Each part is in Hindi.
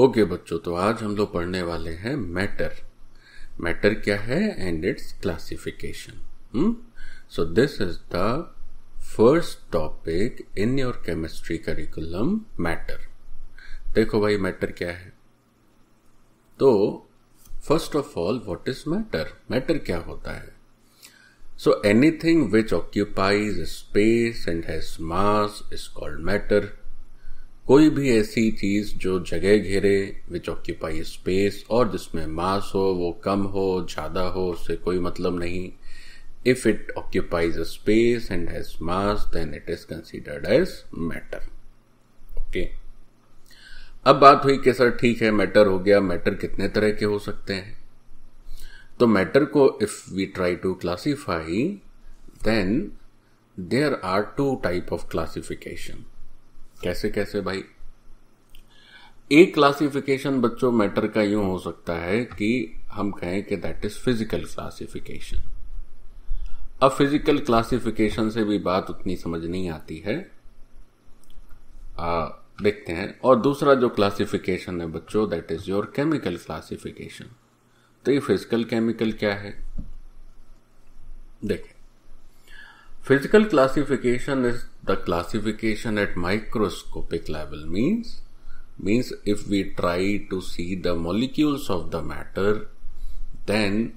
ओके okay, बच्चों तो आज हम लोग पढ़ने वाले हैं मैटर मैटर क्या है and its classification so this is the first topic in your chemistry curriculum matter देखो भाई मैटर क्या है तो first of all what is matter matter क्या होता है so anything which occupies space and has mass is called matter कोई भी ऐसी चीज़ जो जगह घेरे विच ऑक्यूपाई स्पेस और जिसमें मास हो वो कम हो ज़्यादा हो उससे कोई मतलब नहीं if it occupies a space and has mass then it is considered as matter okay अब बात हुई कि सर ठीक है मैटर हो गया मैटर कितने तरह के हो सकते हैं तो मैटर को if we try to classify then there are two type of classification कैसे कैसे भाई एक क्लासिफिकेशन बच्चों मैटर का यूं हो सकता है कि हम कहें कि दैट इज फिजिकल क्लासिफिकेशन अब फिजिकल क्लासिफिकेशन से भी बात उतनी समझ नहीं आती है आ, देखते हैं और दूसरा जो क्लासिफिकेशन है बच्चों that is your chemical classification तो ये फिजिकल केमिकल क्या है देखें Physical classification is the classification at microscopic level means means if we try to see the molecules of the matter then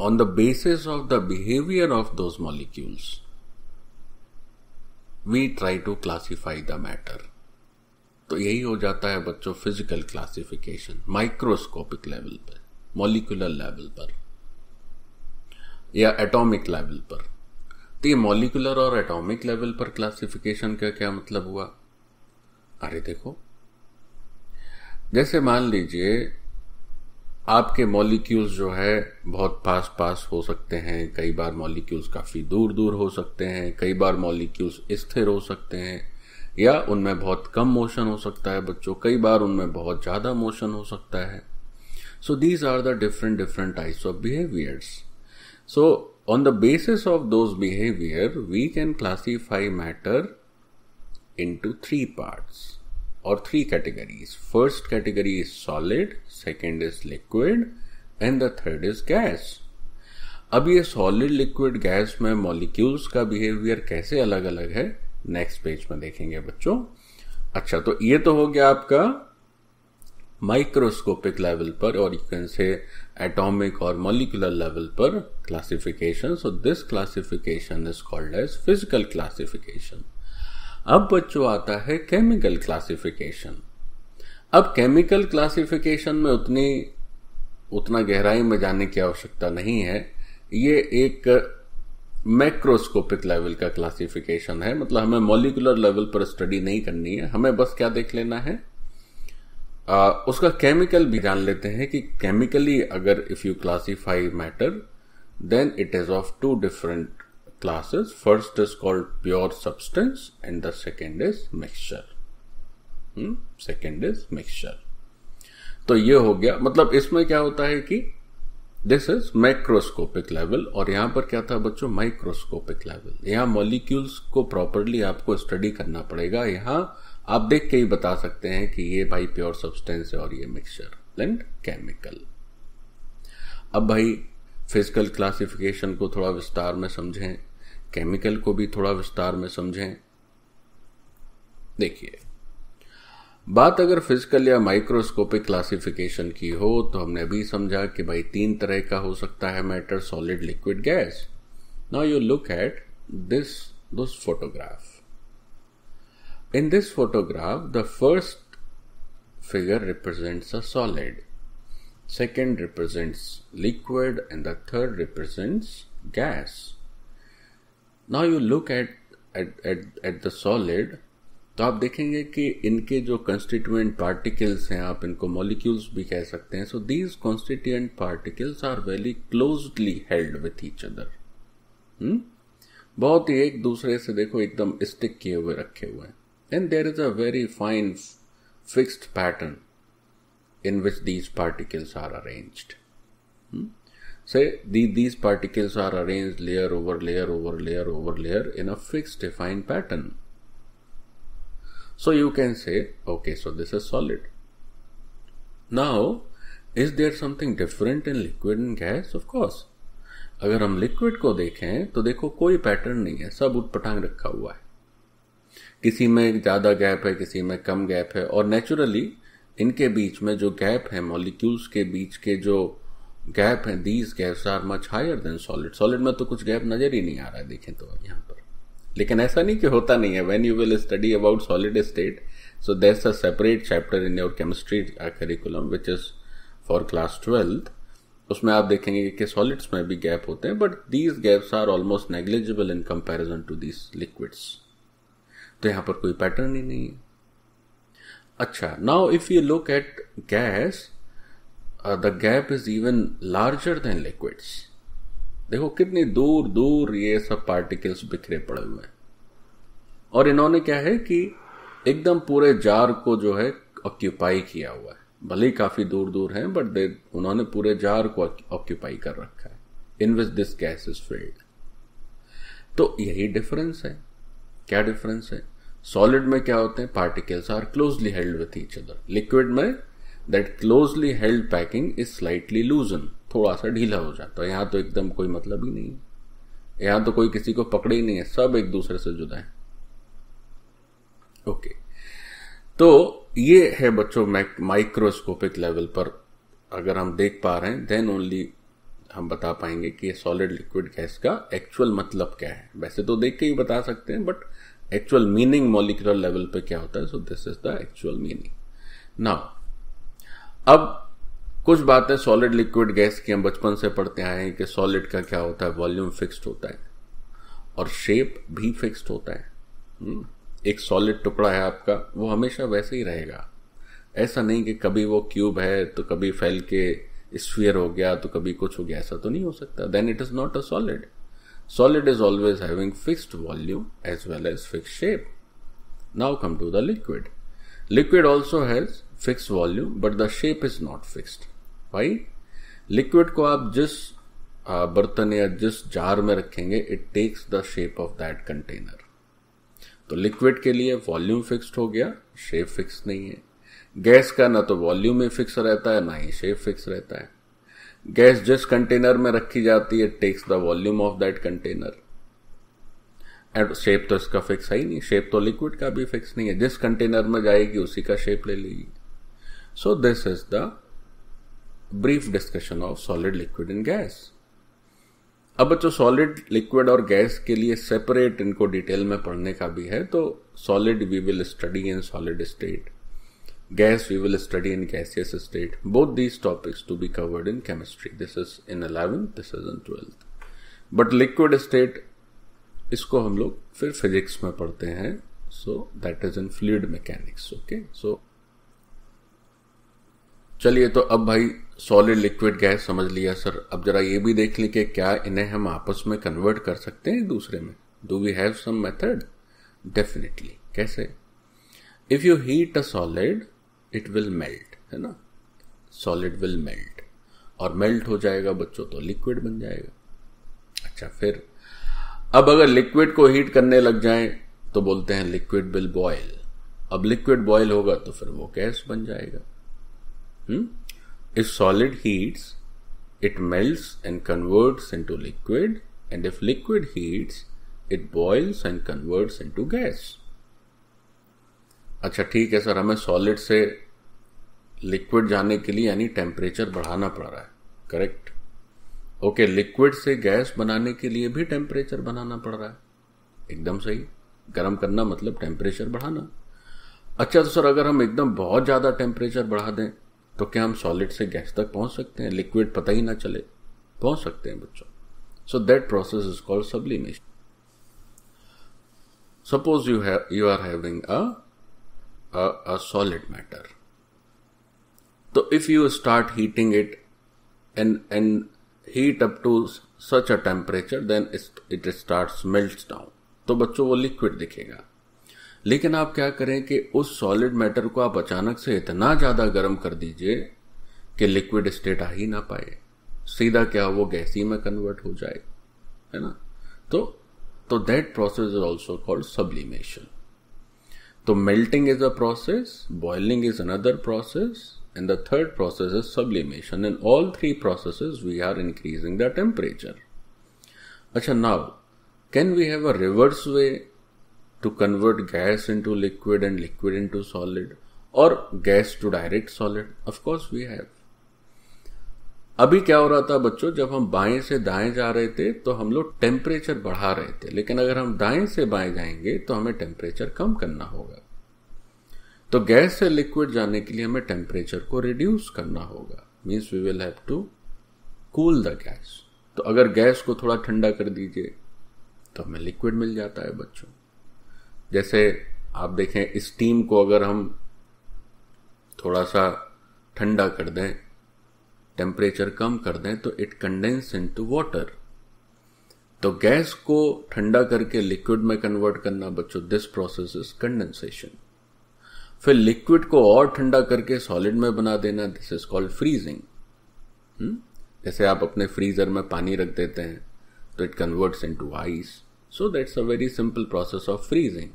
on the basis of the behavior of those molecules we try to classify the matter तो यही हो जाता है बच्चों फिजिकल क्लासिफिकेशन माइक्रोस्कोपिक लेवल पर मॉलिकुलर लेवल पर या एटॉमिक लेवल पर तो ये मॉलिकुलर और एटॉमिक लेवल पर क्लासिफिकेशन का क्या मतलब हुआ अरे देखो जैसे मान लीजिए आपके मॉलिक्यूल्स जो है बहुत पास पास हो सकते हैं कई बार मॉलिक्यूल्स काफ़ी दूर दूर हो सकते हैं कई बार मॉलिक्यूल्स स्थिर हो सकते हैं या उनमें बहुत कम मोशन हो सकता है बच्चों कई बार उनमें बहुत ज़्यादा मोशन हो सकता है so these are the different different types of behaviours so on the basis of those behavior we can classify matter into three parts or three categories first category is solid second is liquid and the third is gas अब ये सॉलिड लिक्विड गैस में मॉलिक्यूल्स का बिहेवियर कैसे अलग अलग है नेक्स्ट पेज में देखेंगे बच्चों अच्छा तो ये तो हो गया आपका माइक्रोस्कोपिक लेवल पर और यू कैन से एटॉमिक और molecular लेवल पर classification so this classification is called as physical classification अब बच्चों आता है केमिकल क्लासिफिकेशन अब केमिकल क्लासिफिकेशन में उतनी उतना गहराई में जाने की आवश्यकता नहीं है ये एक मैक्रोस्कोपिक लेवल का क्लासिफिकेशन है मतलब हमें मॉलिकुलर लेवल पर स्टडी नहीं करनी है हमें बस क्या देख लेना है आ, उसका केमिकल भी जान लेते हैं कि केमिकली अगर if you classify matter then it is of two different classes first is called pure substance and the second is mixture second is mixture तो ये हो गया मतलब इसमें क्या होता है कि दिस इज माइक्रोस्कोपिक लेवल और यहां पर क्या था बच्चों माइक्रोस्कोपिक लेवल यहां मॉलिक्यूल्स को प्रॉपरली आपको स्टडी करना पड़ेगा यहां आप देख के ही बता सकते हैं कि ये भाई प्योर सब्सटेंस है और ये मिक्सचर लेंड केमिकल अब भाई फिजिकल क्लासिफिकेशन को थोड़ा विस्तार में समझें केमिकल को भी थोड़ा विस्तार में समझें देखिए बात अगर फिजिकल या माइक्रोस्कोपिक क्लासिफिकेशन की हो तो हमने अभी समझा कि भाई तीन तरह का हो सकता है matter solid liquid gas now you look at this this photograph In this photograph, the first figure represents a solid, second represents liquid, and the third represents gas. Now you look at at at, at the solid, तो आप देखेंगे कि इनके जो कंस्टिट्यूएंट पार्टिकल्स हैं आप इनको मॉलिक्यूल्स भी कह सकते हैं so these constituent particles are very closely held with each other बहुत ही एक दूसरे से देखो एकदम स्टिक किए हुए रखे हुए हैं then there is a very fine fixed pattern in which these particles are arranged. Hmm? Say the, these particles are arranged layer over layer over layer over layer in a fixed defined pattern. So you can say, okay, so this is solid. Now, is there something different in liquid and gas? Of course. अगर हम लिक्विड को देखें तो देखो कोई पैटर्न नहीं है सब उठपटांग रखा हुआ है किसी में ज़्यादा गैप है किसी में कम गैप है और नेचुरली इनके बीच में जो गैप है मॉलिक्यूल्स के बीच के जो गैप है these gaps are much higher than solid solid में तो कुछ गैप नज़र ही नहीं आ रहा है देखें तो यहां पर लेकिन ऐसा नहीं कि होता नहीं है when you will study about solid state so there a separate chapter in your chemistry curriculum which is for class twelfth उसमें आप देखेंगे कि सॉलिड्स में भी गैप होते हैं but these gaps are almost negligible in comparison to these liquids तो यहां पर कोई पैटर्न ही नहीं है अच्छा now if you look at gas the gap is even larger than liquids देखो कितनी दूर दूर ये सब पार्टिकल्स बिखरे पड़े हुए हैं और इन्होंने क्या है कि एकदम पूरे जार को जो है ऑक्यूपाई किया हुआ है भले ही काफी दूर दूर है बट दे उन्होंने पूरे जार को ऑक्यूपाई कर रखा है in which this gas is filled तो यही डिफरेंस है क्या डिफरेंस है सॉलिड में क्या होते हैं particles are closely held with each other liquid में that closely held packing is slightly loosen थोड़ा सा ढीला हो जाता है यहां तो एकदम कोई मतलब ही नहीं है यहां तो कोई किसी को पकड़े ही नहीं है सब एक दूसरे से जुदा है ओके okay. तो ये है बच्चों माइक्रोस्कोपिक लेवल पर अगर हम देख पा रहे हैं देन ओनली हम बता पाएंगे कि सॉलिड लिक्विड गैस का एक्चुअल मतलब क्या है वैसे तो देख के ही बता सकते हैं but actual meaning molecular level पे क्या होता है so this is the actual meaning now अब कुछ बातें सॉलिड लिक्विड गैस की हम बचपन से पढ़ते आए हैं कि सॉलिड का क्या होता है वॉल्यूम फिक्स्ड होता है और शेप भी फिक्स्ड होता है hmm? एक सॉलिड टुकड़ा है आपका वो हमेशा वैसे ही रहेगा ऐसा नहीं कि कभी वो क्यूब है तो कभी फैल के स्फीयर हो गया तो कभी कुछ हो गया ऐसा तो नहीं हो सकता then it is not a solid Solid is always having fixed volume as well as fixed shape. Now come to the liquid. Liquid also has fixed volume but the shape is not fixed. Why? liquid ko aap jis बर्तन या जिस जार में रखेंगे it takes the shape of that container तो लिक्विड के लिए वॉल्यूम फिक्स्ड हो गया शेप फिक्स नहीं है गैस का ना तो वॉल्यूम में फिक्स रहता है ना ही शेप फिक्स रहता है गैस जिस कंटेनर में रखी जाती है takes the volume of that container and shape तो इसका फिक्स है ही नहीं शेप तो लिक्विड का भी फिक्स नहीं है जिस कंटेनर में जाएगी उसी का शेप ले लेगी so this is the brief discussion of solid liquid and gas अब जो सॉलिड लिक्विड और गैस के लिए सेपरेट इनको डिटेल में पढ़ने का भी है तो solid we will study in solid state Gas we will study in gaseous state. Both these topics to be covered in chemistry. This is in 11th, this is in 12th. But liquid state इसको हम लोग फिर फिजिक्स में पढ़ते हैं so that is in fluid mechanics okay so चलिए तो अब भाई सॉलिड लिक्विड गैस समझ लिया सर अब जरा ये भी देख लें कि क्या इन्हें हम आपस में कन्वर्ट कर सकते हैं दूसरे में do we have some method definitely कैसे if you heat a solid it will melt है ना सॉलिड विल मेल्ट और मेल्ट हो जाएगा बच्चों तो लिक्विड बन जाएगा अच्छा फिर अब अगर लिक्विड को हीट करने लग जाए तो बोलते हैं लिक्विड विल बॉयल अब लिक्विड बॉयल होगा तो फिर वो गैस बन जाएगा if solid heats and melts into liquid and if liquid liquid it boils and and into gas अच्छा ठीक है सर हमें सॉलिड से लिक्विड जाने के लिए यानी टेम्परेचर बढ़ाना पड़ रहा है करेक्ट ओके लिक्विड से गैस बनाने के लिए भी टेम्परेचर बनाना पड़ रहा है एकदम सही गर्म करना मतलब टेम्परेचर बढ़ाना अच्छा तो सर अगर हम एकदम बहुत ज़्यादा टेम्परेचर बढ़ा दें तो क्या हम सॉलिड से गैस तक पहुंच सकते हैं लिक्विड पता ही ना चले पहुंच सकते हैं बच्चों so that process is called sublimation suppose you have you are having a a, a solid matter. So if you start heating it and and heat up to such a temperature, then it starts melts down. तो बच्चों वो लिक्विड दिखेगा लेकिन आप क्या करें कि उस सॉलिड मैटर को आप अचानक से इतना ज्यादा गर्म कर दीजिए कि लिक्विड स्टेट आ ही ना पाए सीधा क्या वो गैसी में कन्वर्ट हो जाए है ना तो तो that process is also called sublimation So melting is a process, boiling is another process, and the third process is sublimation. In all three processes, we are increasing the temperature. Acha, now, can we have a reverse way to convert gas into liquid and liquid into solid or gas to direct solid? Of course, we have. अभी क्या हो रहा था बच्चों जब हम बाएं से दाएं जा रहे थे तो हम लोग टेम्परेचर बढ़ा रहे थे लेकिन अगर हम दाएं से बाएं जाएंगे तो हमें टेम्परेचर कम करना होगा तो गैस से लिक्विड जाने के लिए हमें टेम्परेचर को रिड्यूस करना होगा means we will have to cool the gas तो अगर गैस को थोड़ा ठंडा कर दीजिए तो हमें लिक्विड मिल जाता है बच्चों जैसे आप देखें स्टीम को अगर हम थोड़ा सा ठंडा कर दें टेम्परेचर कम कर दें तो it condense into water तो गैस को ठंडा करके लिक्विड में कन्वर्ट करना बच्चों दिस प्रोसेस इज कंडेंसेशन फिर लिक्विड को और ठंडा करके सॉलिड में बना देना दिस इज कॉल्ड फ्रीजिंग जैसे आप अपने फ्रीजर में पानी रख देते हैं तो it converts into ice so that's a very simple process of freezing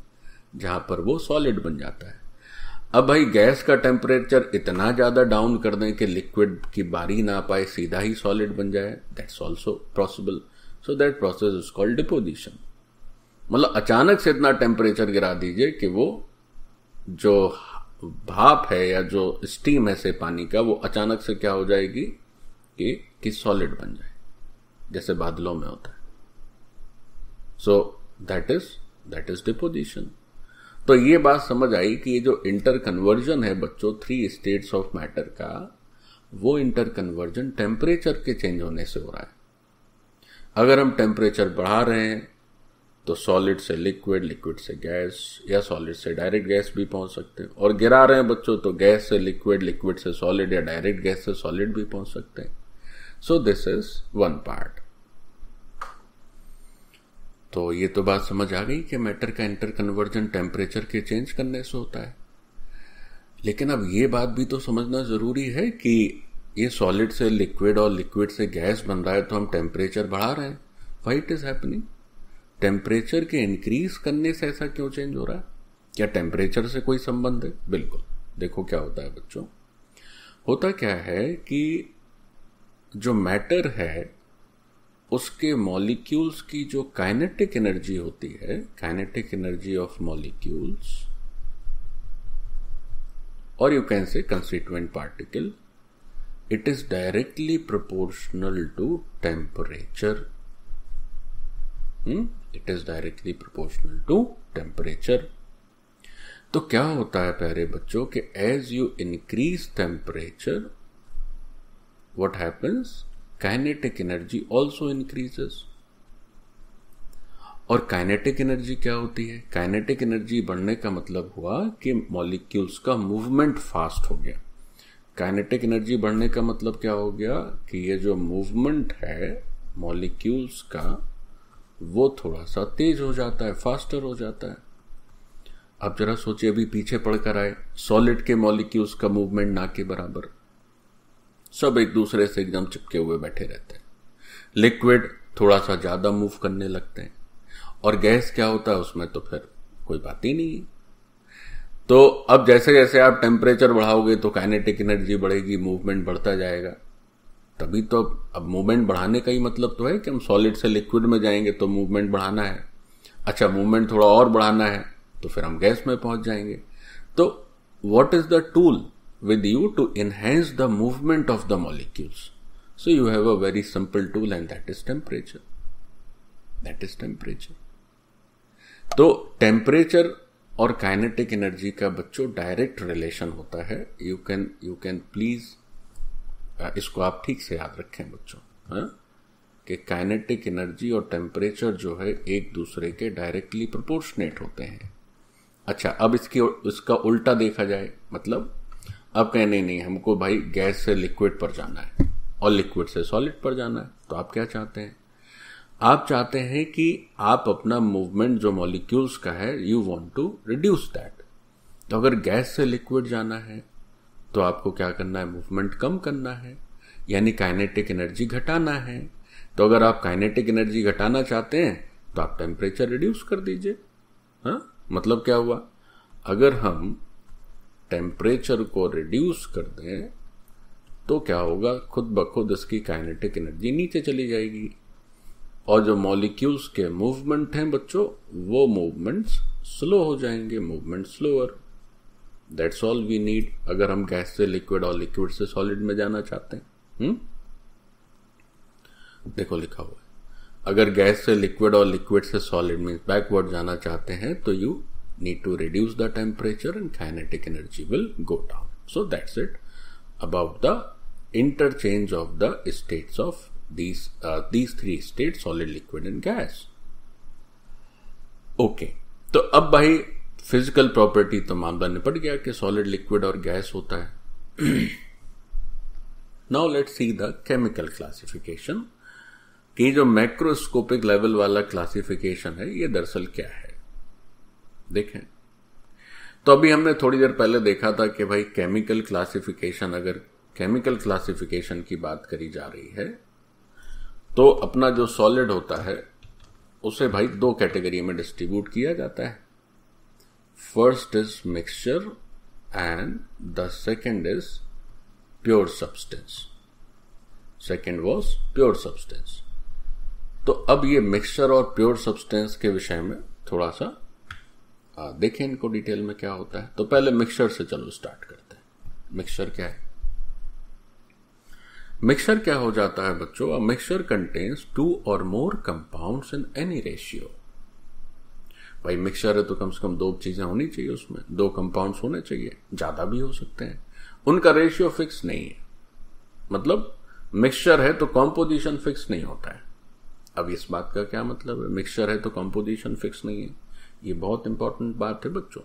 जहां पर वो सॉलिड बन जाता है अब भाई गैस का टेम्परेचर इतना ज्यादा डाउन कर दें कि लिक्विड की बारी ना पाए सीधा ही सॉलिड बन जाए that's also possible so that process is called deposition मतलब अचानक से इतना टेम्परेचर गिरा दीजिए कि वो जो भाप है या जो स्टीम है से पानी का वो अचानक से क्या हो जाएगी कि कि सॉलिड बन जाए जैसे बादलों में होता है so that is that is deposition तो ये बात समझ आई कि ये जो इंटर कन्वर्जन है बच्चों थ्री स्टेट्स ऑफ मैटर का वो इंटर कन्वर्जन टेम्परेचर के चेंज होने से हो रहा है अगर हम टेम्परेचर बढ़ा रहे हैं तो सॉलिड से लिक्विड लिक्विड से गैस या सॉलिड से डायरेक्ट गैस भी पहुंच सकते हैं और गिरा रहे हैं बच्चों तो गैस से लिक्विड लिक्विड से सॉलिड या डायरेक्ट गैस से सॉलिड भी पहुंच सकते हैं so this is one part तो ये तो बात समझ आ गई कि मैटर का इंटर कन्वर्जन टेम्परेचर के चेंज करने से होता है लेकिन अब ये बात भी तो समझना ज़रूरी है कि ये सॉलिड से लिक्विड और लिक्विड से गैस बन रहा है तो हम टेम्परेचर बढ़ा रहे हैं why it is happening temperature के इंक्रीज करने से ऐसा क्यों चेंज हो रहा है क्या टेम्परेचर से कोई संबंध है बिल्कुल देखो क्या होता है बच्चों होता क्या है कि जो मैटर है उसके मॉलिक्यूल्स की जो काइनेटिक एनर्जी होती है काइनेटिक एनर्जी ऑफ मॉलिक्यूल्स और you can say constituent particle it is directly proportional to temperature it is directly proportional to temperature तो क्या होता है प्यारे बच्चों के as you increase temperature what happens kinetic energy also increases और काइनेटिक एनर्जी क्या होती है काइनेटिक एनर्जी बढ़ने का मतलब हुआ कि मॉलिक्यूल्स का मूवमेंट फास्ट हो गया काइनेटिक एनर्जी बढ़ने का मतलब क्या हो गया कि ये जो मूवमेंट है मॉलिक्यूल्स का वो थोड़ा सा तेज हो जाता है फास्टर हो जाता है अब जरा सोचिए अभी पीछे पड़कर आए सॉलिड के मॉलिक्यूल्स का मूवमेंट ना के बराबर सब एक दूसरे से एकदम चिपके हुए बैठे रहते हैं लिक्विड थोड़ा सा ज़्यादा मूव करने लगते हैं और गैस क्या होता है उसमें तो फिर कोई बात ही नहीं है तो अब जैसे जैसे आप टेम्परेचर बढ़ाओगे तो काइनेटिक एनर्जी बढ़ेगी मूवमेंट बढ़ता जाएगा तभी तो अब मूवमेंट बढ़ाने का ही मतलब तो है कि हम सॉलिड से लिक्विड में जाएंगे तो मूवमेंट बढ़ाना है अच्छा मूवमेंट थोड़ा और बढ़ाना है तो फिर हम गैस में पहुंच जाएंगे तो what is the tool with you to enhance the movement of the molecules. So you have a very simple tool and that is temperature. That is temperature. तो टेम्परेचर और काइनेटिक एनर्जी का बच्चों डायरेक्ट रिलेशन होता है you can you can please इसको आप ठीक से याद रखें बच्चों हा? कि काइनेटिक एनर्जी और टेम्परेचर जो है एक दूसरे के डायरेक्टली प्रोपोर्शनेट होते हैं अच्छा अब इसकी इसका उल्टा देखा जाए मतलब अब कहें नहीं नहीं हमको भाई गैस से लिक्विड पर जाना है और लिक्विड से सॉलिड पर जाना है तो आप क्या चाहते हैं आप चाहते हैं कि आप अपना मूवमेंट जो मॉलिक्यूल्स का है you want to reduce that तो अगर गैस से लिक्विड जाना है तो आपको क्या करना है मूवमेंट कम करना है यानी काइनेटिक एनर्जी घटाना है तो अगर आप काइनेटिक एनर्जी घटाना चाहते हैं तो आप टेम्परेचर रिड्यूस कर दीजिए हाँ? मतलब क्या हुआ अगर हम टेम्परेचर को रिड्यूस कर दें तो क्या होगा खुद ब खुद इसकी काइनेटिक एनर्जी नीचे चली जाएगी और जो मॉलिक्यूल्स के मूवमेंट हैं बच्चों वो मूवमेंट्स स्लो हो जाएंगे movement slower that's all we need अगर हम गैस से लिक्विड और लिक्विड से सॉलिड में जाना चाहते हैं हुँ? हम्म? देखो लिखा हुआ है अगर गैस से लिक्विड और लिक्विड से सॉलिड में बैकवर्ड जाना चाहते हैं तो you need to reduce the temperature and kinetic energy will go down. So that's it about the interchange of the states of these uh, these three states solid liquid and gas okay okay, तो अब भाई फिजिकल प्रॉपर्टी तो मामला निपट गया कि सॉलिड लिक्विड और गैस होता है now let see the chemical classification की जो मैक्रोस्कोपिक लेवल वाला क्लासिफिकेशन है ये दरअसल क्या है देखें तो अभी हमने थोड़ी देर पहले देखा था कि भाई केमिकल क्लासिफिकेशन अगर केमिकल क्लासिफिकेशन की बात करी जा रही है तो अपना जो सॉलिड होता है उसे भाई दो कैटेगरी में डिस्ट्रीब्यूट किया जाता है first is mixture and the second is pure substance second was pure substance तो अब ये मिक्सचर और प्योर सब्सटेंस के विषय में थोड़ा सा हाँ, देखें इनको डिटेल में क्या होता है तो पहले मिक्सर से चलो स्टार्ट करते हैं मिक्सर क्या है मिक्सर क्या हो जाता है बच्चों अ मिक्सचर कंटेन्स टू और more compounds in any ratio भाई मिक्सर है तो कम से कम दो चीजें होनी चाहिए उसमें दो कंपाउंड्स होने चाहिए ज्यादा भी हो सकते हैं उनका रेशियो फिक्स नहीं है मतलब मिक्सचर है तो कॉम्पोजिशन फिक्स नहीं होता है अब इस बात का क्या मतलब है मिक्सचर है तो कॉम्पोजिशन फिक्स नहीं है ये बहुत इंपॉर्टेंट बात है बच्चों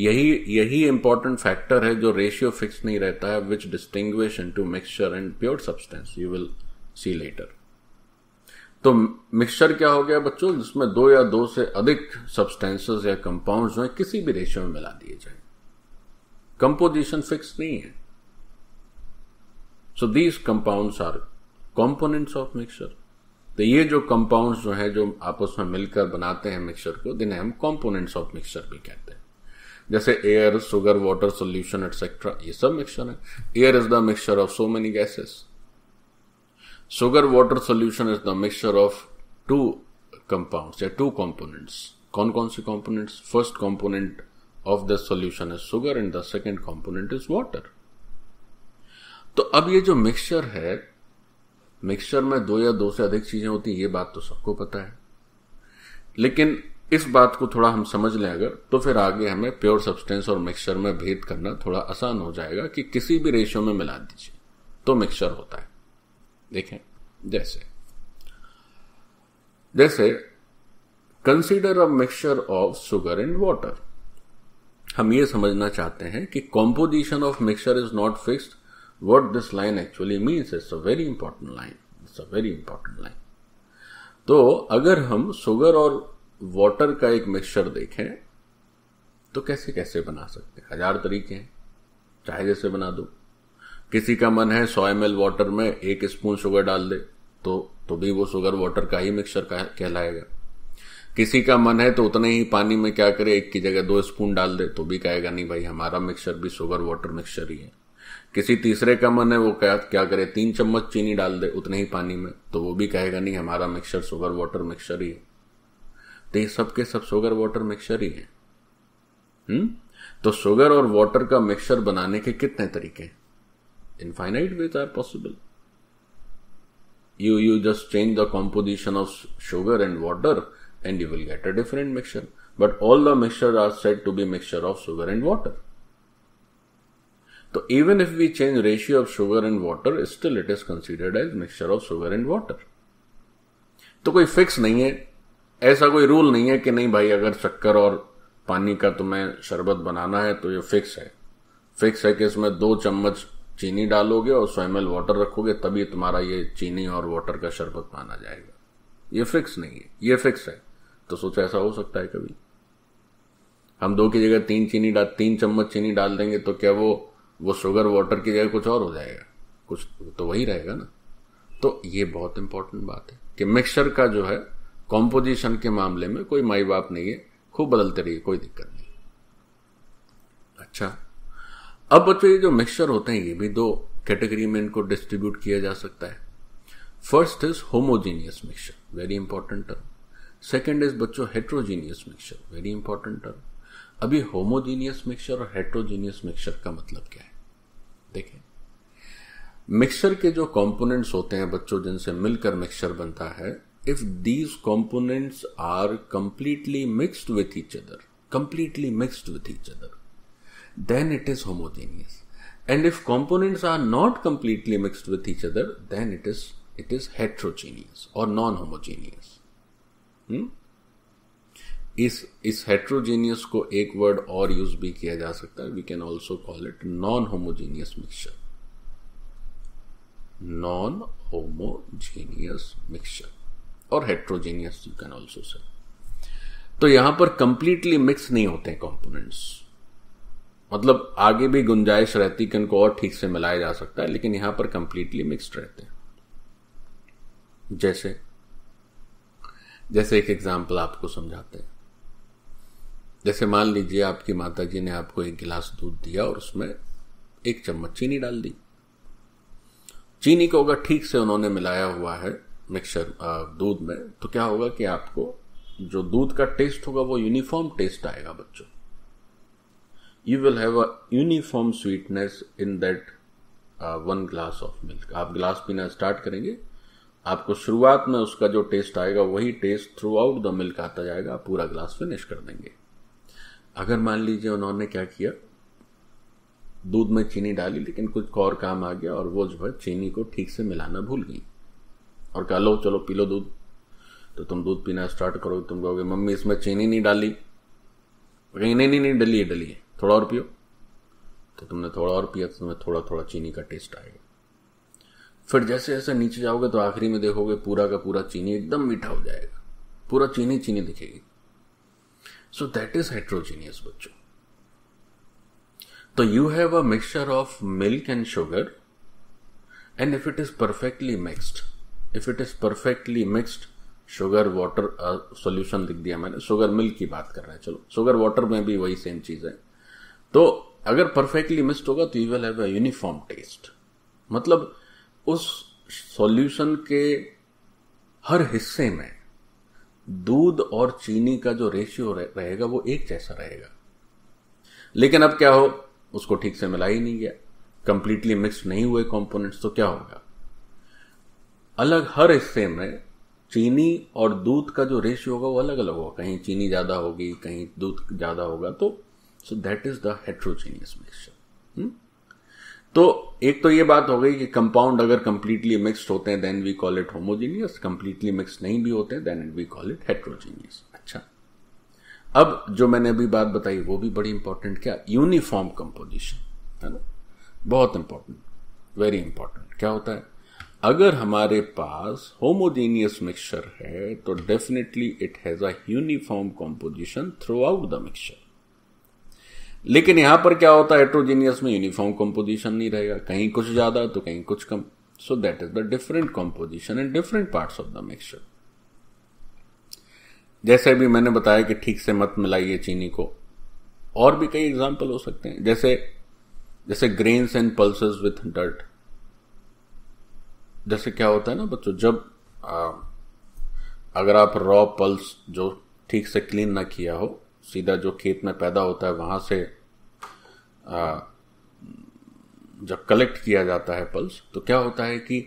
यही यही इंपॉर्टेंट फैक्टर है जो रेशियो फिक्स नहीं रहता है which distinguish into mixture and pure substance you will see later तो मिक्सचर क्या हो गया बच्चों जिसमें दो या दो से अधिक सब्सटेंसेस या कंपाउंड जो है किसी भी रेशियो में मिला दिए जाए कंपोजिशन फिक्स नहीं है so these compounds are components of mixture तो ये जो कंपाउंड्स जो है जो आपस में मिलकर बनाते हैं मिक्सचर को जिन्हें हम कंपोनेंट्स ऑफ मिक्सचर भी कहते हैं जैसे air sugar water solution etcetera ये सब मिक्सचर है air is the mixture of so many gases sugar water solution is the mixture of two compounds या टू कॉम्पोनेंट्स कौन कौन से components first component of the solution is sugar and the second component is water तो अब ये जो मिक्सचर है मिक्सचर में दो या दो से अधिक चीजें होती हैं ये बात तो सबको पता है लेकिन इस बात को थोड़ा हम समझ लें अगर तो फिर आगे हमें प्योर सब्सटेंस और मिक्सचर में भेद करना थोड़ा आसान हो जाएगा कि किसी भी रेशियो में मिला दीजिए तो मिक्सचर होता है देखें जैसे जैसे consider a mixture of sugar and water हम ये समझना चाहते हैं कि composition of mixture is not fixed what this line actually means. It's a very important line. It's a very important line. तो अगर हम शुगर और वाटर का एक मिक्सचर देखें तो कैसे कैसे बना सकते हैं हजार तरीके हैं चाहे जैसे बना दो किसी का मन है सौ एम वाटर में एक स्पून शुगर डाल दे तो तो भी वो शुगर वाटर का ही मिक्सचर कहलाएगा किसी का मन है तो उतने ही पानी में क्या करे एक की जगह दो स्पून डाल दे तो भी कहेगा नहीं भाई हमारा मिक्सचर भी शुगर वाटर मिक्सचर ही है किसी तीसरे का मन है वो क्या क्या करे तीन चम्मच चीनी डाल दे उतने ही पानी में तो वो भी कहेगा नहीं हमारा मिक्सचर शुगर वाटर मिक्सचर ही है तो ये सब के सब शुगर वाटर मिक्सचर ही है हुँ? हम्म? तो शुगर और वाटर का मिक्सचर बनाने के कितने तरीके हैं infinite ways are possible you you just change the composition of sugar and water and you will get a different mixture but all the mixture are said to be mixture of sugar and water तो even if we change ratio of sugar and water still it is considered as mixture of sugar and water तो कोई फिक्स नहीं है ऐसा कोई रूल नहीं है कि नहीं भाई अगर शक्कर और पानी का तुम्हें शरबत बनाना है तो ये फिक्स है फिक्स है कि इसमें दो चम्मच चीनी डालोगे और सौ एम वाटर रखोगे तभी तुम्हारा ये चीनी और वाटर का शरबत माना जाएगा ये फिक्स नहीं है ये फिक्स है तो सोचो ऐसा हो सकता है कभी हम दो की जगह तीन चीनी डाल तीन चम्मच चीनी डाल देंगे तो क्या वो वो शुगर वाटर की जगह कुछ और हो जाएगा कुछ तो वही रहेगा ना तो ये बहुत इंपॉर्टेंट बात है कि मिक्सचर का जो है कॉम्पोजिशन के मामले में कोई माई बाप नहीं है खूब बदलते रहिए कोई दिक्कत नहीं अच्छा अब बच्चों ये जो मिक्सचर होते हैं ये भी दो कैटेगरी में इनको डिस्ट्रीब्यूट किया जा सकता है first is homogeneous mixture very important term second is बच्चों heterogeneous mixture very important term अभी होमोजीनियस मिक्सचर और हेट्रोजीनियस मिक्सचर का मतलब क्या है देखें मिक्सचर के जो कंपोनेंट्स होते हैं बच्चों जिनसे मिलकर मिक्सचर बनता है if these components are completely mixed with each other completely mixed with each other then it is homogeneous and if components are not completely mixed with each other then it is it is heterogeneous और non homogeneous is is heterogeneous को एक वर्ड और यूज भी किया जा सकता है we can also call it non homogeneous mixture non homogeneous mixture और heterogeneous you can also say तो यहां पर कंप्लीटली मिक्स नहीं होते कंपोनेंट्स मतलब आगे भी गुंजाइश रहती कि उनको और ठीक से मिलाया जा सकता है लेकिन यहां पर कंप्लीटली मिक्स्ड रहते हैं जैसे जैसे एक एग्जाम्पल आपको समझाते हैं जैसे मान लीजिए आपकी माता जी ने आपको एक गिलास दूध दिया और उसमें एक चम्मच चीनी डाल दी चीनी को अगर ठीक से उन्होंने मिलाया हुआ है मिक्सचर दूध में तो क्या होगा कि आपको जो दूध का टेस्ट होगा वो यूनिफॉर्म टेस्ट आएगा बच्चों you will have a uniform sweetness in that one glass of milk आप गिलास पीना स्टार्ट करेंगे आपको शुरुआत में उसका जो टेस्ट आएगा वही taste throughout the milk आता जाएगा पूरा ग्लास फिनिश कर देंगे अगर मान लीजिए उन्होंने क्या किया दूध में चीनी डाली लेकिन कुछ और काम आ गया और वो जो है चीनी को ठीक से मिलाना भूल गई और कह लो चलो पी लो दूध तो तुम दूध पीना स्टार्ट करो तुम कहोगे मम्मी इसमें चीनी नहीं डाली कहीं नहीं नहीं नहीं डली है डली है थोड़ा और पियो तो तुमने थोड़ा और पिया तो तुम्हें थोड़ा थोड़ा चीनी का टेस्ट आएगा फिर जैसे जैसे नीचे जाओगे तो आखिरी में देखोगे पूरा का पूरा चीनी एकदम मीठा हो जाएगा पूरा चीनी चीनी दिखेगी सो दैट इज heterogeneous बच्चों तो you have a mixture of milk and sugar and if it is perfectly mixed if it is perfectly mixed sugar water solution लिख दिया मैंने शुगर मिल्क की बात कर रहे हैं चलो शुगर वाटर में भी वही सेम चीज है तो अगर परफेक्टली मिक्सड होगा तो you will have uniform taste मतलब उस सॉल्यूशन के हर हिस्से में दूध और चीनी का जो रेशियो रहेगा वो एक जैसा रहेगा लेकिन अब क्या हो उसको ठीक से मिला ही नहीं गया कंप्लीटली मिक्स नहीं हुए कंपोनेंट्स तो क्या होगा अलग हर हिस्से में चीनी और दूध का जो रेशियो होगा वो अलग अलग होगा कहीं चीनी ज़्यादा होगी कहीं दूध ज़्यादा होगा तो so that is the heterogeneous mixture तो एक तो ये बात हो गई कि कंपाउंड अगर कंप्लीटली मिक्सड होते हैं then we call it homogeneous completely mix नहीं भी होते then we call it heterogeneous अच्छा अब जो मैंने अभी बात बताई वो भी बड़ी इंपॉर्टेंट क्या यूनिफॉर्म कंपोजिशन है ना बहुत इंपॉर्टेंट वेरी इंपॉर्टेंट क्या होता है अगर हमारे पास होमोजेनियस मिक्सचर है तो definitely it has a uniform composition throughout the mixture लेकिन यहां पर क्या होता है हेट्रोजीनियस में यूनिफॉर्म कंपोजिशन नहीं रहेगा कहीं कुछ ज्यादा तो कहीं कुछ कम so that is the different composition and different part of the mixture जैसे अभी मैंने बताया कि ठीक से मत मिलाइए चीनी को और भी कई एग्जाम्पल हो सकते हैं जैसे जैसे grains and pulse with dirt जैसे क्या होता है ना बच्चों जब आ, अगर आप रॉ पल्स जो ठीक से क्लीन ना किया हो सीधा जो खेत में पैदा होता है वहां से आ, जब कलेक्ट किया जाता है पल्स तो क्या होता है कि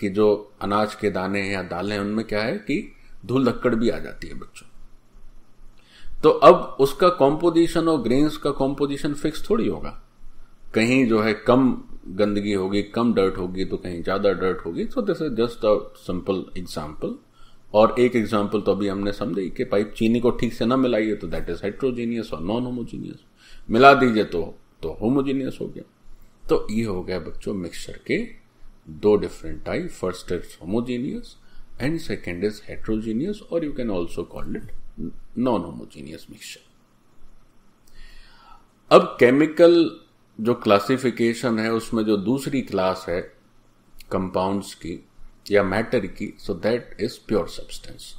कि जो अनाज के दाने हैं या दालें हैं उनमें क्या है कि धूल धक्कड़ भी आ जाती है बच्चों तो अब उसका कॉम्पोजिशन और ग्रेन्स का कॉम्पोजिशन फिक्स थोड़ी होगा कहीं जो है कम गंदगी होगी कम डर्ट होगी तो कहीं ज्यादा डर्ट होगी so this is just a simple example और एक एग्जाम्पल तो अभी हमने समझी कि पाइप चीनी को ठीक से ना मिलाइए तो दैट इज हाइड्रोजीनियस और नॉन होमोजीनियस मिला दीजिए तो तो होमोजीनियस हो गया तो ये हो गया बच्चों मिक्सचर के दो different type first is homogeneous and second is heterogeneous और you can also call it non homogeneous mixture अब केमिकल जो क्लासिफिकेशन है उसमें जो दूसरी क्लास है कंपाउंड्स की या मैटर की so that is pure substance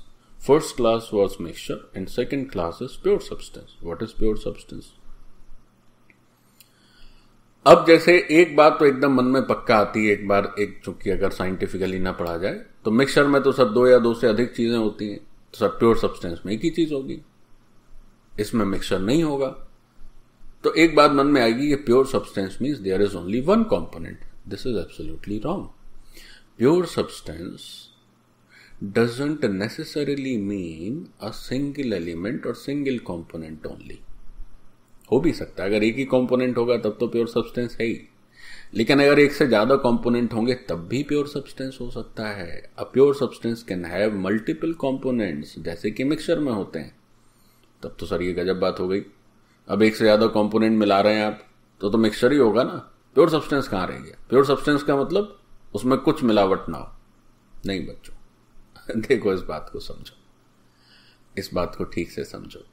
first class was mixture and second class is pure substance what is pure substance अब जैसे एक बात तो एकदम मन में पक्का आती है एक बार एक चूंकि अगर साइंटिफिकली ना पढ़ा जाए तो मिक्सचर में तो सब दो या दो से अधिक चीजें होती हैं तो सब प्योर सब्सटेंस में एक ही चीज होगी इसमें मिक्सचर नहीं होगा तो एक बात मन में आएगी कि pure substance means there is only one component this is absolutely wrong pure substance doesn't necessarily mean a single element और single component only हो भी सकता है अगर एक ही कंपोनेंट होगा तब तो प्योर सब्सटेंस है ही लेकिन अगर एक से ज्यादा कंपोनेंट होंगे तब भी प्योर सब्सटेंस हो सकता है a pure substance can have multiple components जैसे कि मिक्सचर में होते हैं तब तो सर ये गजब बात हो गई अब एक से ज्यादा कंपोनेंट मिला रहे हैं आप तो तो मिक्सचर ही होगा ना प्योर सब्सटेंस कहां रह गया प्योर सब्सटेंस का मतलब उसमें कुछ मिलावट ना हो नहीं बच्चों देखो इस बात को समझो इस बात को ठीक से समझो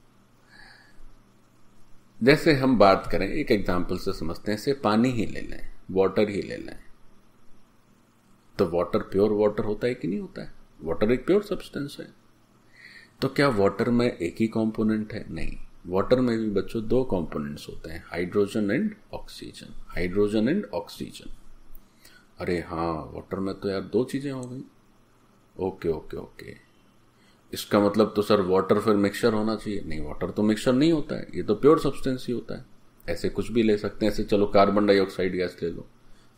जैसे हम बात करें एक एग्जाम्पल से समझते हैं से पानी ही ले लें वाटर ही ले लें तो वाटर प्योर वाटर होता है कि नहीं होता है वाटर एक प्योर सब्सटेंस है तो क्या वाटर में एक ही कंपोनेंट है नहीं वाटर में भी बच्चों दो कंपोनेंट्स होते हैं hydrogen and oxygen hydrogen and oxygen अरे हाँ वाटर में तो यार दो चीज़ें हो गई ओके ओके ओके इसका मतलब तो सर वाटर फिर मिक्सचर होना चाहिए नहीं वाटर तो मिक्सचर नहीं होता है ये तो प्योर सब्सटेंस ही होता है ऐसे कुछ भी ले सकते हैं ऐसे चलो कार्बन डाइऑक्साइड गैस ले लो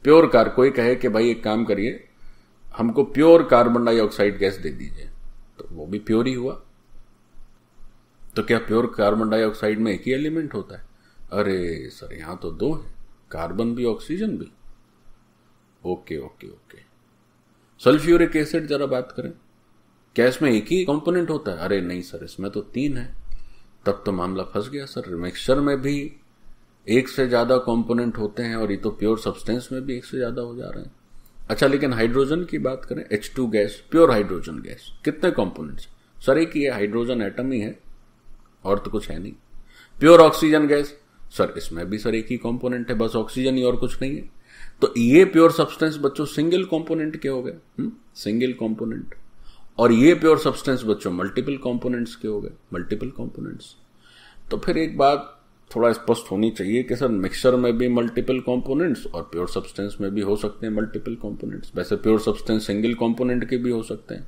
प्योर कार कोई कहे कि भाई एक काम करिए हमको प्योर कार्बन डाइऑक्साइड गैस दे दीजिए तो वो भी प्योर ही हुआ तो क्या प्योर कार्बन डाइऑक्साइड में एक ही एलिमेंट होता है अरे सर यहां तो दो है कार्बन भी ऑक्सीजन भी okay okay okay sulphuric acid जरा बात करें क्या इसमें एक ही कंपोनेंट होता है अरे नहीं सर इसमें तो तीन है तब तो मामला फंस गया सर मिक्सचर में भी एक से ज्यादा कंपोनेंट होते हैं और ये तो प्योर सब्सटेंस में भी एक से ज्यादा हो जा रहे हैं अच्छा लेकिन हाइड्रोजन की बात करें H two gas pure hydrogen gas कितने कॉम्पोनेंट सर एक ही हाइड्रोजन एटम ही है और तो कुछ है नहीं प्योर ऑक्सीजन गैस सर इसमें भी सर एक ही कंपोनेंट है बस ऑक्सीजन ही और कुछ नहीं है तो ये प्योर सब्सटेंस बच्चों सिंगल कंपोनेंट के हो गए सिंगल हम्म? कंपोनेंट और ये प्योर सब्सटेंस बच्चों मल्टीपल कंपोनेंट्स के हो गए मल्टीपल कंपोनेंट्स तो फिर एक बात थोड़ा स्पष्ट होनी चाहिए कि सर मिक्सचर में भी मल्टीपल कंपोनेंट्स और प्योर सब्सटेंस में भी हो सकते हैं मल्टीपल कंपोनेंट्स वैसे प्योर सब्सटेंस सिंगल कंपोनेंट के भी हो सकते हैं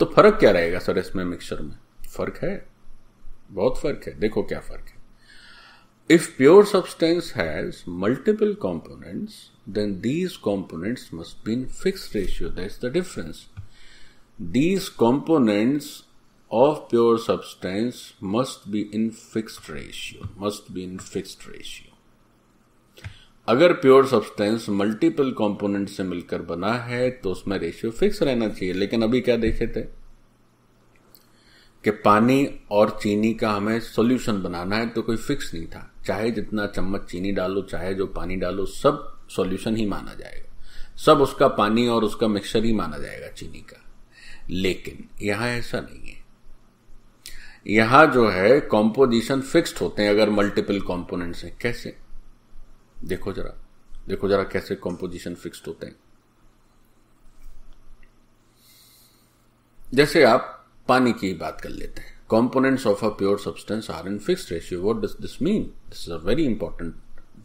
तो फर्क क्या रहेगा सर इसमें मिक्सचर में फर्क है बहुत फर्क है देखो क्या फर्क है If pure substance has multiple components, then these components must be in fixed ratio. That's the difference. These components of pure substance must be in fixed ratio. Must be in fixed ratio. अगर प्योर सब्सटेंस मल्टीपल कंपोनेंट से मिलकर बना है तो उसमें रेशियो फिक्स रहना चाहिए लेकिन अभी क्या देखे थे कि पानी और चीनी का हमें सॉल्यूशन बनाना है तो कोई फिक्स नहीं था चाहे जितना चम्मच चीनी डालो चाहे जो पानी डालो सब सॉल्यूशन ही माना जाएगा सब उसका पानी और उसका मिक्सचर ही माना जाएगा चीनी का लेकिन यहां ऐसा नहीं है यहां जो है कॉम्पोजिशन फिक्स्ड होते हैं अगर मल्टीपल कॉम्पोनेंट हैं कैसे देखो जरा देखो जरा कैसे कॉम्पोजिशन फिक्स्ड होते हैं जैसे आप पानी की बात कर लेते हैं components of a pure substance are in fixed ratio. What does this mean? This is a very important.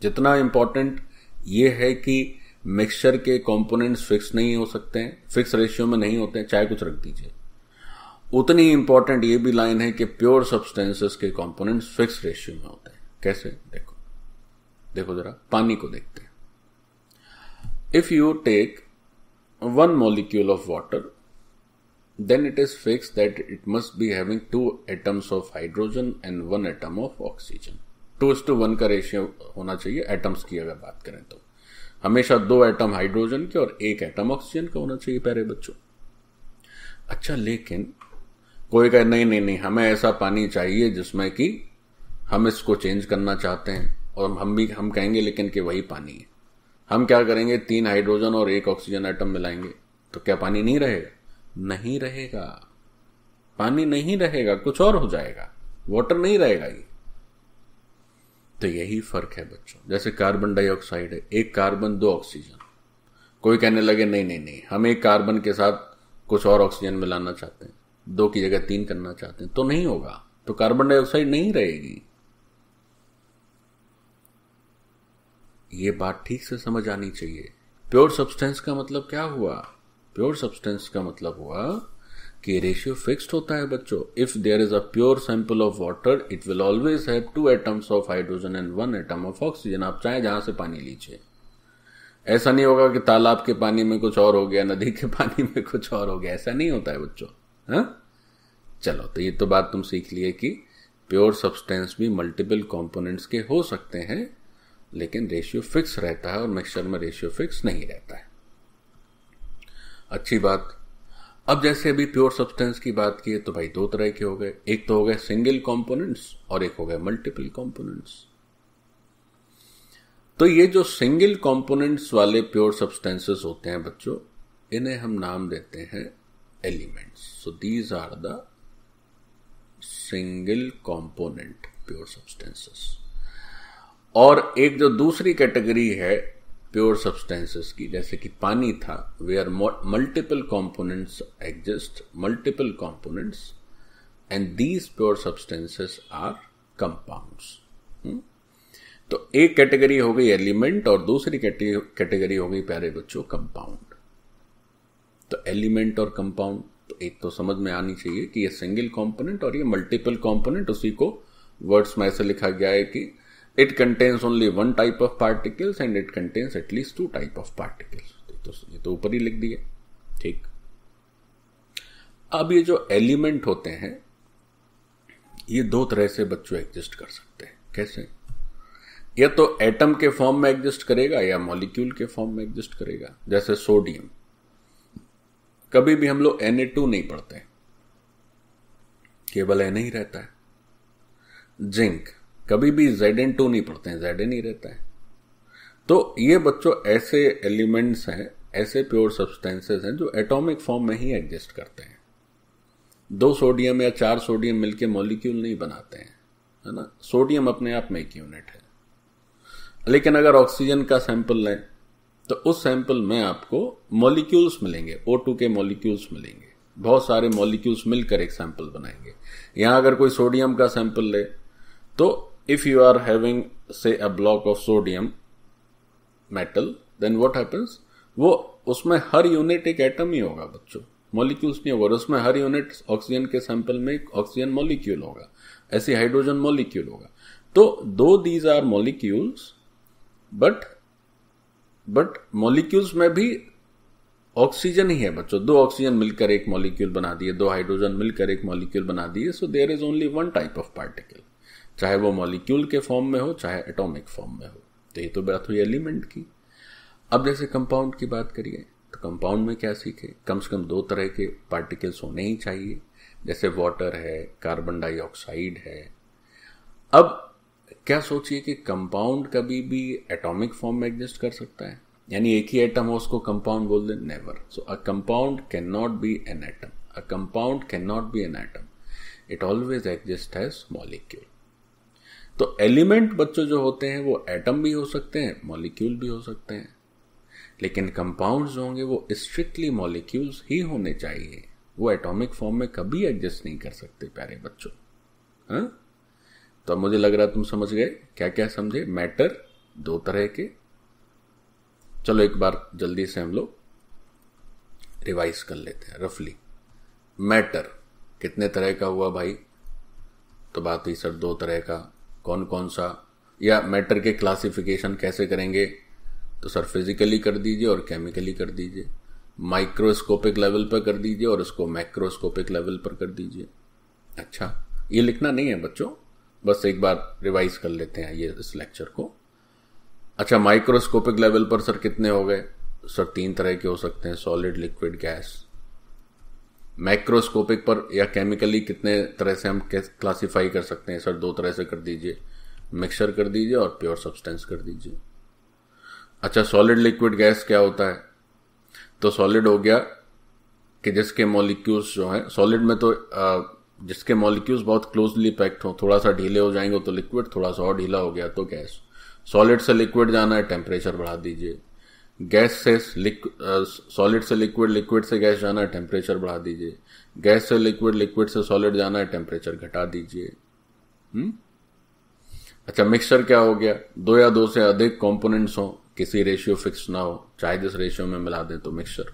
जितना important ये है कि मिक्सचर के कंपोनेंट्स फिक्स नहीं हो सकते हैं फिक्स रेशियो में नहीं होते हैं चाहे कुछ रख दीजिए उतनी इंपॉर्टेंट ये भी लाइन है कि प्योर सब्सटेंसेस के कंपोनेंट्स फिक्स रेशियो में होते हैं कैसे देखो देखो जरा पानी को देखते हैं if you take one molecule of water then it is fixed that it must be having two atoms of hydrogen and one atom of oxygen. Two is to one का रेशियो होना चाहिए एटम्स की अगर बात करें तो हमेशा दो एटम हाइड्रोजन के और एक एटम ऑक्सीजन का होना चाहिए प्यारे बच्चों अच्छा लेकिन कोई कहे नहीं नहीं नहीं हमें ऐसा पानी चाहिए जिसमें कि हम इसको चेंज करना चाहते हैं और हम भी हम कहेंगे लेकिन कि वही पानी है हम क्या करेंगे तीन हाइड्रोजन और एक ऑक्सीजन एटम मिलाएंगे तो क्या पानी नहीं रहेगा नहीं रहेगा पानी नहीं रहेगा कुछ और हो जाएगा वाटर नहीं रहेगा ये तो यही फर्क है बच्चों जैसे कार्बन डाइऑक्साइड है एक कार्बन दो ऑक्सीजन कोई कहने लगे नहीं नहीं नहीं हम एक कार्बन के साथ कुछ और ऑक्सीजन मिलाना चाहते हैं दो की जगह तीन करना चाहते हैं तो नहीं होगा तो कार्बन डाइऑक्साइड नहीं रहेगी ये बात ठीक से समझ आनी चाहिए प्योर सब्सटेंस का मतलब क्या हुआ प्योर सब्सटेंस का मतलब हुआ कि रेशियो फिक्स्ड होता है बच्चों if there is a pure sample of water it will always have two atoms of hydrogen and one atom of oxygen आप चाहे जहां से पानी लीजिए ऐसा नहीं होगा कि तालाब के पानी में कुछ और हो गया नदी के पानी में कुछ और हो गया ऐसा नहीं होता है बच्चों हाँ? चलो तो ये तो बात तुम सीख लिए कि प्योर सब्सटेंस भी मल्टीपल कंपोनेंट्स के हो सकते हैं लेकिन रेशियो फिक्स रहता है और मिक्सचर में रेशियो फिक्स नहीं रहता है अच्छी बात अब जैसे अभी प्योर सब्सटेंस की बात की है तो भाई दो तरह के हो गए एक तो हो गए सिंगल कंपोनेंट्स और एक हो गए मल्टीपल कंपोनेंट्स तो ये जो सिंगल कंपोनेंट्स वाले प्योर सब्सटेंसेस होते हैं बच्चों इन्हें हम नाम देते हैं elements so these are the single component pure substances और एक जो दूसरी कैटेगरी है प्योर सब्सटेंसेस की जैसे कि पानी था where multiple components exist multiple components and these pure substances are compounds तो एक कैटेगरी हो गई एलिमेंट और दूसरी कैटेगरी हो गई प्यारे बच्चों कंपाउंड तो एलिमेंट और कंपाउंड तो एक तो समझ में आनी चाहिए कि ये सिंगल कंपोनेंट और ये मल्टीपल कंपोनेंट उसी को वर्ड्स में ऐसे लिखा गया है कि it contains only one type of particles and it contains at least two type of particles तो ये तो ऊपर ही लिख दिए ठीक अब ये जो एलिमेंट होते हैं ये दो तरह से बच्चों एग्जिस्ट कर सकते हैं कैसे या तो एटम के फॉर्म में एग्जिस्ट करेगा या मॉलिक्यूल के फॉर्म में एग्जिस्ट करेगा जैसे सोडियम कभी भी हम लोग एन नहीं पढ़ते केवल एन ही रहता है जिंक कभी भी जेड एन टू नहीं पढ़ते हैं जेड एन ही रहता है तो ये बच्चों ऐसे एलिमेंट्स हैं ऐसे प्योर सब्सटेंसेस हैं जो एटॉमिक फॉर्म में ही एडजस्ट करते हैं दो सोडियम या चार सोडियम मिलके मॉलिक्यूल नहीं बनाते हैं है ना सोडियम अपने आप में एक यूनिट है लेकिन अगर ऑक्सीजन का सैंपल लें तो उस सैंपल में आपको मॉलिक्यूल्स मिलेंगे ओ टू के मॉलिक्यूल्स मिलेंगे बहुत सारे मॉलिक्यूल्स मिलकर एक सैंपल बनाएंगे यहां अगर कोई सोडियम का सैंपल ले तो if you are having say a block of sodium metal then what happens वो उसमें हर यूनिट एक एटम ही होगा बच्चों मॉलिक्यूल्स नहीं होगा उसमें हर यूनिट ऑक्सीजन के सैंपल में एक ऑक्सीजन मॉलिक्यूल होगा ऐसे हाइड्रोजन मॉलिक्यूल होगा तो दो these are molecules but but molecules में भी ऑक्सीजन ही है बच्चों दो ऑक्सीजन मिलकर एक मॉलिक्यूल बना दिए दो हाइड्रोजन मिलकर एक मॉलिक्यूल बना दिए so there is only one type of particle चाहे वो मॉलिक्यूल के फॉर्म में हो चाहे एटॉमिक फॉर्म में हो तो ये तो बात हुई एलिमेंट की अब जैसे कंपाउंड की बात करिए तो कंपाउंड में क्या सीखे कम से कम दो तरह के पार्टिकल्स होने ही चाहिए जैसे वाटर है कार्बन डाइऑक्साइड है अब क्या सोचिए कि कंपाउंड कभी भी एटॉमिक फॉर्म में एग्जिस्ट कर सकता है यानी एक ही एटम हो उसको कंपाउंड बोल दे never so a compound can not be an atom a compound can not be an atom it always exist has molecule तो एलिमेंट बच्चों जो होते हैं वो एटम भी हो सकते हैं मॉलिक्यूल भी हो सकते हैं लेकिन कंपाउंड्स होंगे वो स्ट्रिक्टली मॉलिक्यूल्स ही होने चाहिए वो एटॉमिक फॉर्म में कभी एडजस्ट नहीं कर सकते प्यारे बच्चों हा? तो मुझे लग रहा तुम समझ गए क्या क्या समझे मैटर दो तरह के चलो एक बार जल्दी से हम लोग रिवाइज कर लेते हैं रफली मैटर कितने तरह का हुआ भाई तो बात हुई सर दो तरह का कौन कौन सा या मैटर के क्लासिफिकेशन कैसे करेंगे तो सर फिजिकली कर दीजिए और केमिकली कर दीजिए माइक्रोस्कोपिक लेवल पर कर दीजिए और उसको मैक्रोस्कोपिक लेवल पर कर दीजिए अच्छा ये लिखना नहीं है बच्चों बस एक बार रिवाइज कर लेते हैं ये इस लेक्चर को अच्छा माइक्रोस्कोपिक लेवल पर सर कितने हो गए सर तीन तरह के हो सकते हैं सॉलिड लिक्विड गैस माइक्रोस्कोपिक पर या केमिकली कितने तरह से हम क्लासिफाई कर सकते हैं सर दो तरह से कर दीजिए मिक्सचर कर दीजिए और प्योर सब्सटेंस कर दीजिए अच्छा सॉलिड लिक्विड गैस क्या होता है तो सॉलिड हो गया कि जिसके मॉलिक्यूल्स जो हैं सॉलिड में तो जिसके मॉलिक्यूल्स बहुत क्लोजली पैक्ड हो थोड़ा सा ढीले हो जाएंगे तो लिक्विड थोड़ा सा और ढीला हो गया तो गैस सॉलिड से लिक्विड जाना है टेम्परेचर बढ़ा दीजिए गैस से सॉलिड से लिक्विड लिक्विड से गैस जाना है टेम्परेचर बढ़ा दीजिए गैस से लिक्विड लिक्विड से सॉलिड जाना है टेम्परेचर घटा दीजिए हम्म? अच्छा मिक्सचर क्या हो गया दो या दो से अधिक कंपोनेंट्स हो किसी रेशियो फिक्स ना हो चाहे जिस रेशियो में मिला दे तो मिक्सचर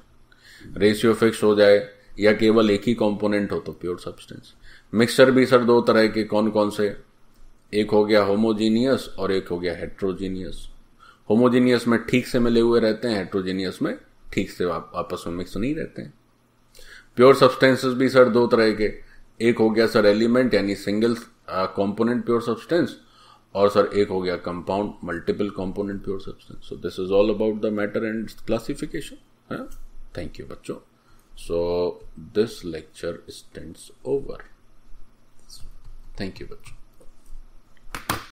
रेशियो फिक्स हो जाए या केवल एक ही कंपोनेंट हो तो प्योर सब्सटेंस मिक्सचर भी सर दो तरह के कौन कौन से एक हो गया होमोजीनियस और एक हो गया हेट्रोजीनियस होमोजेनियस में ठीक से मिले हुए रहते हैं हेट्रोजेनियस में ठीक से आप, आपस में मिक्स तो नहीं रहते हैं प्योर सब्सटेंसेस भी सर दो तरह के एक हो गया सर एलिमेंट यानी सिंगल कंपोनेंट प्योर सब्सटेंस और सर एक हो गया compound multiple component pure substance so this is all about the matter and classification thank you बच्चों so this lecture stands over thank you बच्चों